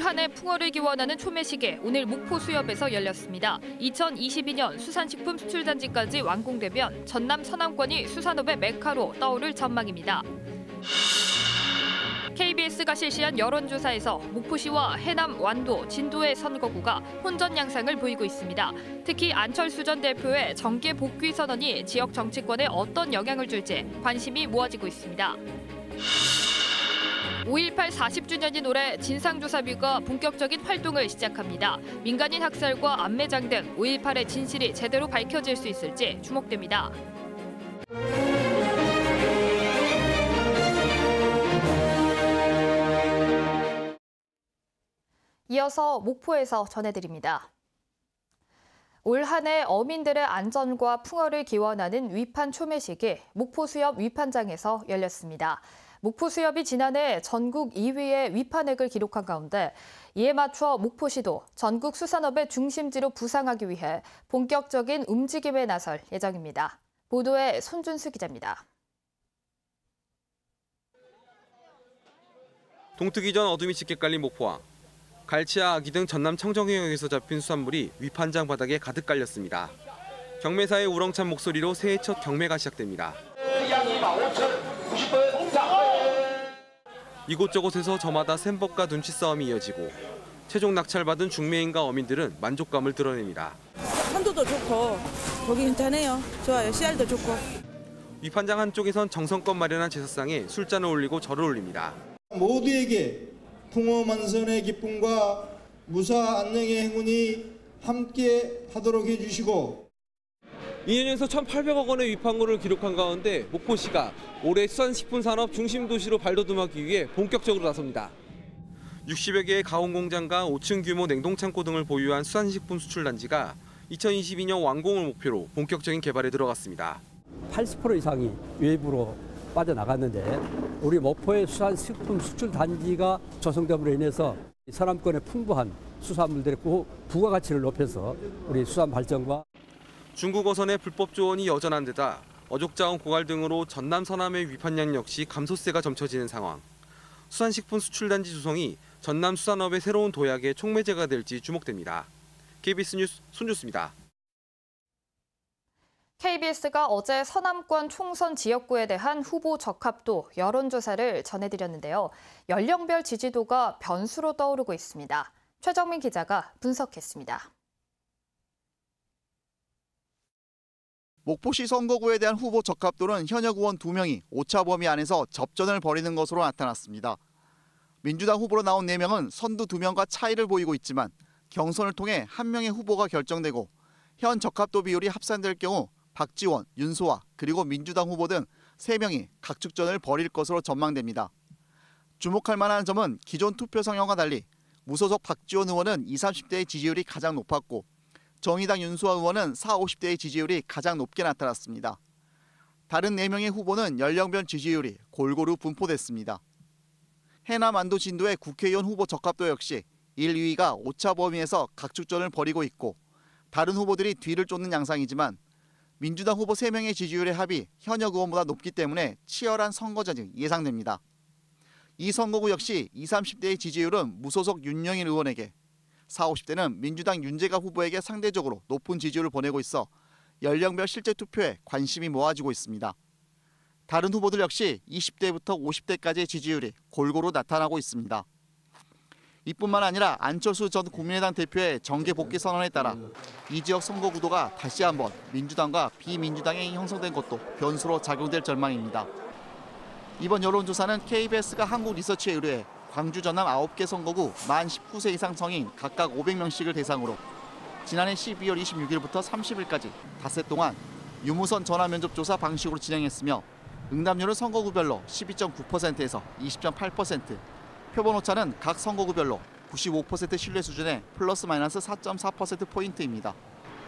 올 한해 풍어를 기원하는 초매식에 오늘 목포 수협에서 열렸습니다. 2022년 수산식품 수출단지까지 완공되면 전남 서남권이 수산업의 메카로 떠오를 전망입니다. KBS가 실시한 여론조사에서 목포시와 해남, 완도, 진도의 선거구가 혼전 양상을 보이고 있습니다. 특히 안철수 전 대표의 정계 복귀 선언이 지역 정치권에 어떤 영향을 줄지 관심이 모아지고 있습니다. 5.18 40주년인 올해 진상조사비가 본격적인 활동을 시작합니다. 민간인 학살과 안매장 등 5.18의 진실이 제대로 밝혀질 수 있을지 주목됩니다. 이어서 목포에서 전해드립니다. 올 한해 어민들의 안전과 풍어를 기원하는 위판 초매식이 목포수협 위판장에서 열렸습니다. 목포 수협이 지난해 전국 2위의 위판액을 기록한 가운데 이에 맞춰 목포시도 전국 수산업의 중심지로 부상하기 위해 본격적인 움직임에 나설 예정입니다. 보도에 손준수 기자입니다. 동특이전 어둠이 짙게 깔린 목포항. 갈치와 아기 등 전남 청정해역에서 잡힌 수산물이 위판장 바닥에 가득 깔렸습니다. 경매사의 우렁찬 목소리로 새해 첫 경매가 시작됩니다. 이곳저곳에서 저마다 셈법과 눈치 싸움이 이어지고 최종 낙찰받은 중매인과 어민들은 만족감을 드러냅니다. 산도도 좋고 보기 괜찮네요. 좋아요. 씨알도 좋고. 위판장 한쪽에선 정성껏 마련한 제사상에 술잔을 올리고 절을 올립니다. 모두에게 풍어만선의 기쁨과 무사 안녕의 행운이 함께 하도록 해주시고 2년에서 1,800억 원의 위판금을 기록한 가운데 목포시가 올해 수산식품 산업 중심 도시로 발돋움하기 위해 본격적으로 나섭니다. 60여 개의 가온 공장과 5층 규모 냉동 창고 등을 보유한 수산식품 수출 단지가 2022년 완공을 목표로 본격적인 개발에 들어갔습니다. 80% 이상이 외부로 빠져나갔는데 우리 목포의 수산식품 수출 단지가 조성됨으로 인해서 사람권의 풍부한 수산물들의 부가가치를 높여서 우리 수산 발전과 중국어선의 불법 조언이 여전한 데다 어족자원 고갈 등으로 전남 서남의 위판량 역시 감소세가 점쳐지는 상황. 수산식품 수출단지 조성이 전남 수산업의 새로운 도약의 촉매제가 될지 주목됩니다. KBS 뉴스 손주수입니다. KBS가 어제 서남권 총선 지역구에 대한 후보 적합도 여론조사를 전해드렸는데요. 연령별 지지도가 변수로 떠오르고 있습니다. 최정민 기자가 분석했습니다. 목포시 선거구에 대한 후보 적합도는 현역 의원 2명이 오차 범위 안에서 접전을 벌이는 것으로 나타났습니다. 민주당 후보로 나온 4명은 선두 2명과 차이를 보이고 있지만 경선을 통해 1명의 후보가 결정되고 현 적합도 비율이 합산될 경우 박지원, 윤소아 그리고 민주당 후보 등 3명이 각축전을 벌일 것으로 전망됩니다. 주목할 만한 점은 기존 투표 성향과 달리 무소속 박지원 의원은 20, 30대의 지지율이 가장 높았고 정의당 윤수아 의원은 4, 50대의 지지율이 가장 높게 나타났습니다. 다른 4명의 후보는 연령별 지지율이 골고루 분포됐습니다. 해남 안도 진도의 국회의원 후보 적합도 역시 1, 2위가 오차 범위에서 각축전을 벌이고 있고 다른 후보들이 뒤를 쫓는 양상이지만 민주당 후보 3명의 지지율의 합이 현역 의원보다 높기 때문에 치열한 선거전이 예상됩니다. 이 선거구 역시 2 30대의 지지율은 무소속 윤영일 의원에게 40, 50대는 민주당 윤재가 후보에게 상대적으로 높은 지지율을 보내고 있어 연령별 실제 투표에 관심이 모아지고 있습니다. 다른 후보들 역시 20대부터 50대까지의 지지율이 골고루 나타나고 있습니다. 이뿐만 아니라 안철수 전 국민의당 대표의 정계 복귀 선언에 따라 이 지역 선거 구도가 다시 한번 민주당과 비민주당이 형성된 것도 변수로 작용될 전망입니다. 이번 여론조사는 KBS가 한국리서치에 의뢰해 광주 전남 9개 선거구 만 19세 이상 성인 각각 500명씩을 대상으로 지난해 12월 26일부터 30일까지 닷새 동안 유무선 전화 면접 조사 방식으로 진행했으며 응답률은 선거구별로 12.9%에서 20.8%, 표본 오차는 각 선거구별로 95% 신뢰 수준의 플러스 마이너스 4.4% 포인트입니다.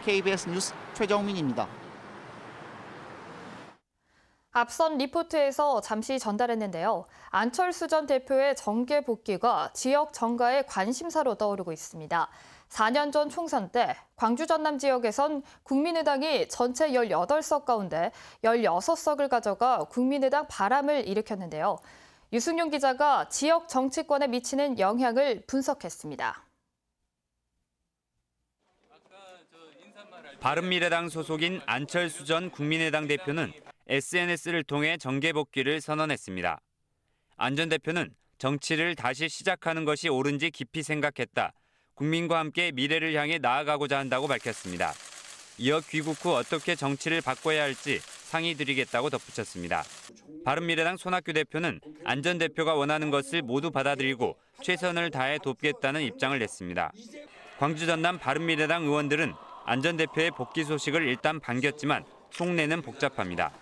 KBS 뉴스 최정민입니다. 앞선 리포트에서 잠시 전달했는데요. 안철수 전 대표의 정계 복귀가 지역 정가의 관심사로 떠오르고 있습니다. 4년 전 총선 때 광주 전남 지역에선 국민의당이 전체 18석 가운데 16석을 가져가 국민의당 바람을 일으켰는데요. 유승용 기자가 지역 정치권에 미치는 영향을 분석했습니다. 바른미래당 소속인 안철수 전 국민의당 대표는 SNS를 통해 정계 복귀를 선언했습니다. 안전 대표는 정치를 다시 시작하는 것이 옳은지 깊이 생각했다. 국민과 함께 미래를 향해 나아가고자 한다고 밝혔습니다. 이어 귀국 후 어떻게 정치를 바꿔야 할지 상의 드리겠다고 덧붙였습니다. 바른미래당 손학규 대표는 안전 대표가 원하는 것을 모두 받아들이고 최선을 다해 돕겠다는 입장을 냈습니다. 광주 전남 바른미래당 의원들은 안전 대표의 복귀 소식을 일단 반겼지만 속내는 복잡합니다.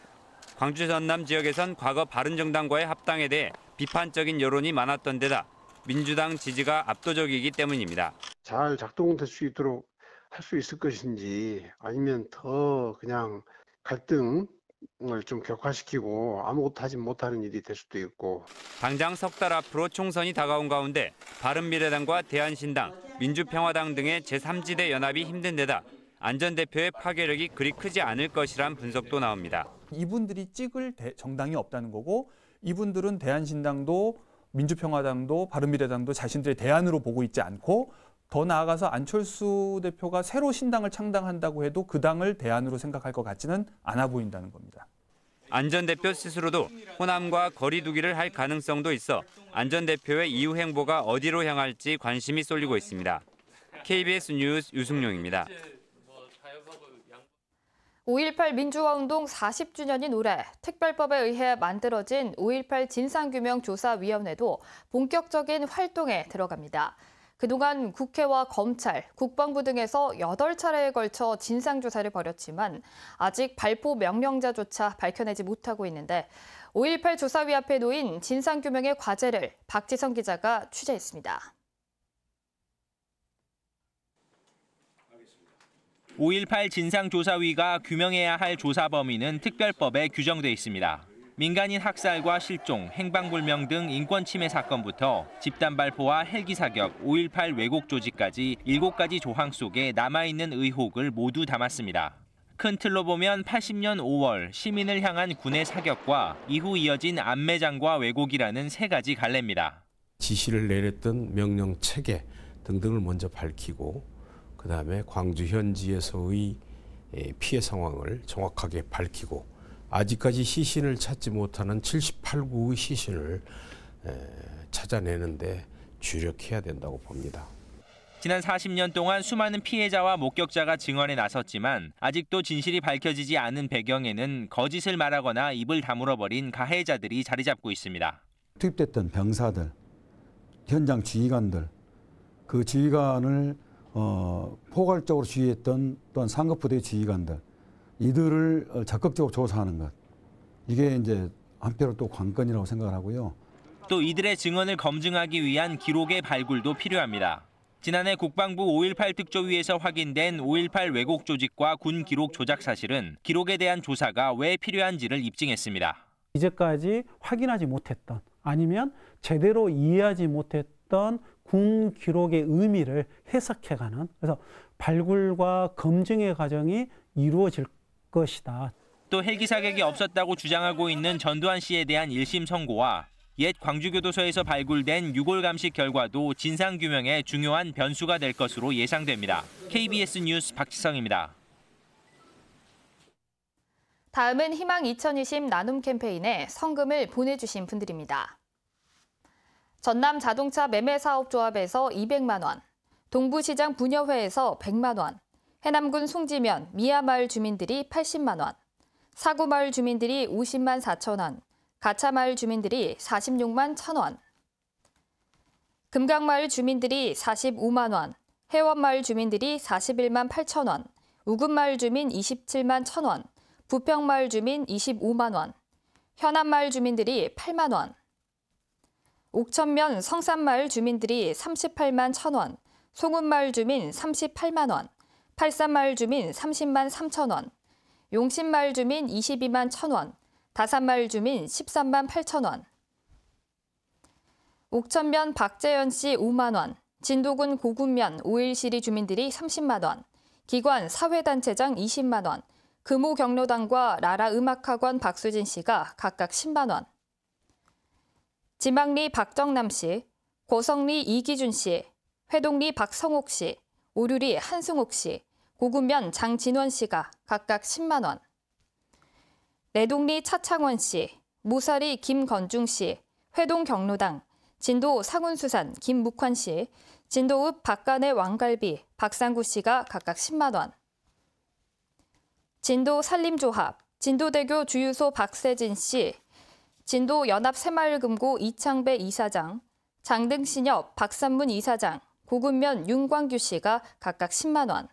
광주 전남 지역에선 과거 바른정당과의 합당에 대해 비판적인 여론이 많았던 데다 민주당 지지가 압도적이기 때문입니다. 잘 작동될 수 있도록 할 수 있을 것인지 아니면 더 그냥 갈등을 좀 격화시키고 아무것도 하지 못하는 일이 될 수도 있고. 당장 석 달 앞으로 총선이 다가온 가운데 바른미래당과 대한신당, 민주평화당 등의 제3지대 연합이 힘든 데다 안전 대표의 파괴력이 그리 크지 않을 것이란 분석도 나옵니다. 이분들이 찍을 정당이 없다는 거고 이분들은 대한신당도 민주평화당도 바른미래당도 자신들의 대안으로 보고 있지 않고 더 나아가서 안철수 대표가 새로 신당을 창당한다고 해도 그 당을 대안으로 생각할 것 같지는 않아 보인다는 겁니다. 안전 대표 스스로도 호남과 거리두기를 할 가능성도 있어 안전 대표의 이후 행보가 어디로 향할지 관심이 쏠리고 있습니다. KBS 뉴스 유승용입니다. 5.18 민주화운동 40주년인 올해 특별법에 의해 만들어진 5.18 진상규명조사위원회도 본격적인 활동에 들어갑니다. 그동안 국회와 검찰, 국방부 등에서 8차례에 걸쳐 진상조사를 벌였지만 아직 발포 명령자조차 밝혀내지 못하고 있는데 5.18 조사위 앞에 놓인 진상규명의 과제를 박지성 기자가 취재했습니다. 5.18 진상조사위가 규명해야 할 조사 범위는 특별법에 규정돼 있습니다. 민간인 학살과 실종, 행방불명 등 인권침해 사건부터 집단 발포와 헬기 사격, 5.18 왜곡 조직까지 7가지 조항 속에 남아있는 의혹을 모두 담았습니다. 큰 틀로 보면 80년 5월 시민을 향한 군의 사격과 이후 이어진 안매장과 왜곡이라는 세 가지 갈래입니다. 지시를 내렸던 명령 체계 등등을 먼저 밝히고 그 다음에 광주 현지에서의 예, 피해 상황을 정확하게 밝히고 아직까지 시신을 찾지 못하는 78구의 시신을 찾아내는데 주력해야 된다고 봅니다. 지난 40년 동안 수많은 피해자와 목격자가 증언에 나섰지만 아직도 진실이 밝혀지지 않은 배경에는 거짓을 말하거나 입을 다물어버린 가해자들이 자리 잡고 있습니다. 투입됐던 병사들, 현장 지휘관들, 그 지휘관을 어, 포괄적으로 지휘했던 또한 상급부대 지휘관들 이들을 어, 적극적으로 조사하는 것 이게 이제 한편으로 또 관건이라고 생각을 하고요. 또 이들의 증언을 검증하기 위한 기록의 발굴도 필요합니다. 지난해 국방부 5.18 특조위에서 확인된 5.18 왜곡 조직과 군 기록 조작 사실은 기록에 대한 조사가 왜 필요한지를 입증했습니다. 이제까지 확인하지 못했던 아니면 제대로 이해하지 못했던 궁 기록의 의미를 해석해가는 그래서 발굴과 검증의 과정이 이루어질 것이다. 또 헬기 사격이 없었다고 주장하고 있는 전두환 씨에 대한 1심 선고와 옛 광주교도소에서 발굴된 유골 감식 결과도 진상 규명에 중요한 변수가 될 것으로 예상됩니다. KBS 뉴스 박지성입니다. 다음은 희망 2020 나눔 캠페인에 성금을 보내주신 분들입니다. 전남 자동차 매매사업조합에서 200만 원, 동부시장 분여회에서 100만 원, 해남군 송지면 미야마을 주민들이 80만 원, 사구마을 주민들이 50만 4천 원, 가차마을 주민들이 46만 1천 원, 금강마을 주민들이 45만 원, 해원마을 주민들이 41만 8천 원, 우금마을 주민 27만 1천 원, 부평마을 주민 25만 원, 현안마을 주민들이 8만 원, 옥천면 성산마을 주민들이 38만 1천 원, 송운마을 주민 38만 원, 팔산마을 주민 30만 3천 원, 용신마을 주민 22만 1천 원, 다산마을 주민 13만 8천 원. 옥천면 박재현 씨 5만 원, 진도군 고군면 오일시리 주민들이 30만 원, 기관 사회단체장 20만 원, 금호 경로당과 라라 음악학원 박수진 씨가 각각 10만 원, 지망리 박정남 씨, 고성리 이기준 씨, 회동리 박성옥 씨, 오류리 한승옥 씨, 고구면 장진원 씨가 각각 10만 원, 내동리 차창원 씨, 모사리 김건중 씨, 회동 경로당, 진도 상운수산 김묵환 씨, 진도읍 박간의 왕갈비, 박상구 씨가 각각 10만 원. 진도 산림조합, 진도대교 주유소 박세진 씨, 진도 연합 새마을금고 이창배 이사장, 장등신협 박산문 이사장, 고군면 윤광규 씨가 각각 10만 원,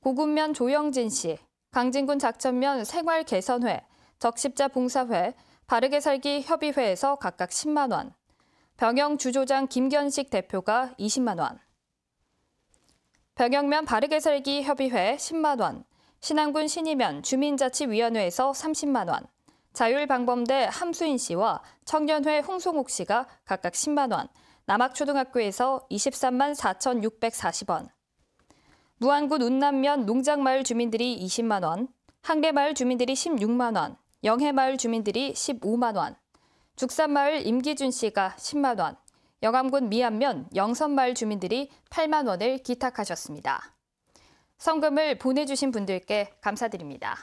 고군면 조영진 씨, 강진군 작천면 생활개선회, 적십자 봉사회, 바르게 살기 협의회에서 각각 10만 원, 병영 주조장 김견식 대표가 20만 원, 병영면 바르게 살기 협의회 10만 원, 신안군 신이면 주민자치위원회에서 30만 원, 자율방범대 함수인 씨와 청년회 홍송욱 씨가 각각 10만 원, 남학초등학교에서 23만 4,640원, 무안군 운남면 농장마을 주민들이 20만 원, 항래마을 주민들이 16만 원, 영해마을 주민들이 15만 원, 죽산마을 임기준 씨가 10만 원, 영암군 미안면 영선마을 주민들이 8만 원을 기탁하셨습니다. 성금을 보내주신 분들께 감사드립니다.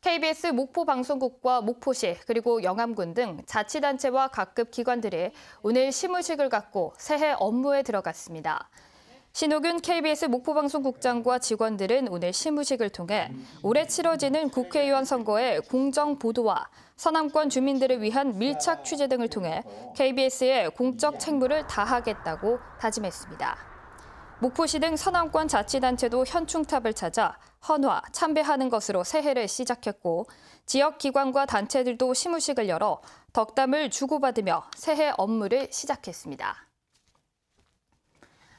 KBS 목포 방송국과 목포시 그리고 영암군 등 자치단체와 각급 기관들이 오늘 시무식을 갖고 새해 업무에 들어갔습니다. 신호균 KBS 목포방송국장과 직원들은 오늘 시무식을 통해 올해 치러지는 국회의원 선거의 공정 보도와 서남권 주민들을 위한 밀착 취재 등을 통해 KBS의 공적 책무를 다하겠다고 다짐했습니다. 목포시 등 서남권 자치단체도 현충탑을 찾아 헌화, 참배하는 것으로 새해를 시작했고 지역 기관과 단체들도 시무식을 열어 덕담을 주고받으며 새해 업무를 시작했습니다.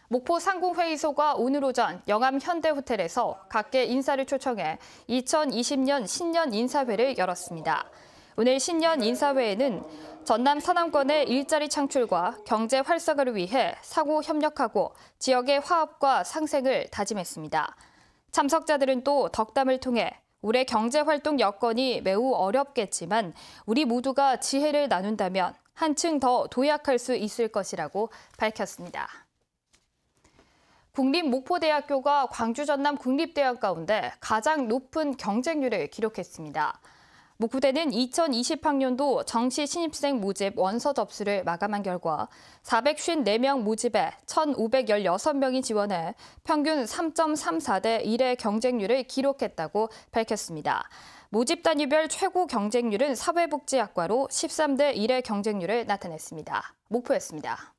목포 상공회의소가 오늘 오전 영암 현대호텔에서 각계 인사를 초청해 2020년 신년 인사회를 열었습니다. 오늘 신년 인사회에는 전남 서남권의 일자리 창출과 경제 활성화를 위해 사고 협력하고 지역의 화합과 상생을 다짐했습니다. 참석자들은 또 덕담을 통해 올해 경제 활동 여건이 매우 어렵겠지만 우리 모두가 지혜를 나눈다면 한층 더 도약할 수 있을 것이라고 밝혔습니다. 국립목포대학교가 광주 전남 국립대학 가운데 가장 높은 경쟁률을 기록했습니다. 목구대는 2020학년도 정시 신입생 모집 원서 접수를 마감한 결과 454명 모집에 1,516명이 지원해 평균 3.34대 1의 경쟁률을 기록했다고 밝혔습니다. 모집 단위별 최고 경쟁률은 사회복지학과로 13대 1의 경쟁률을 나타냈습니다. 목포였습니다.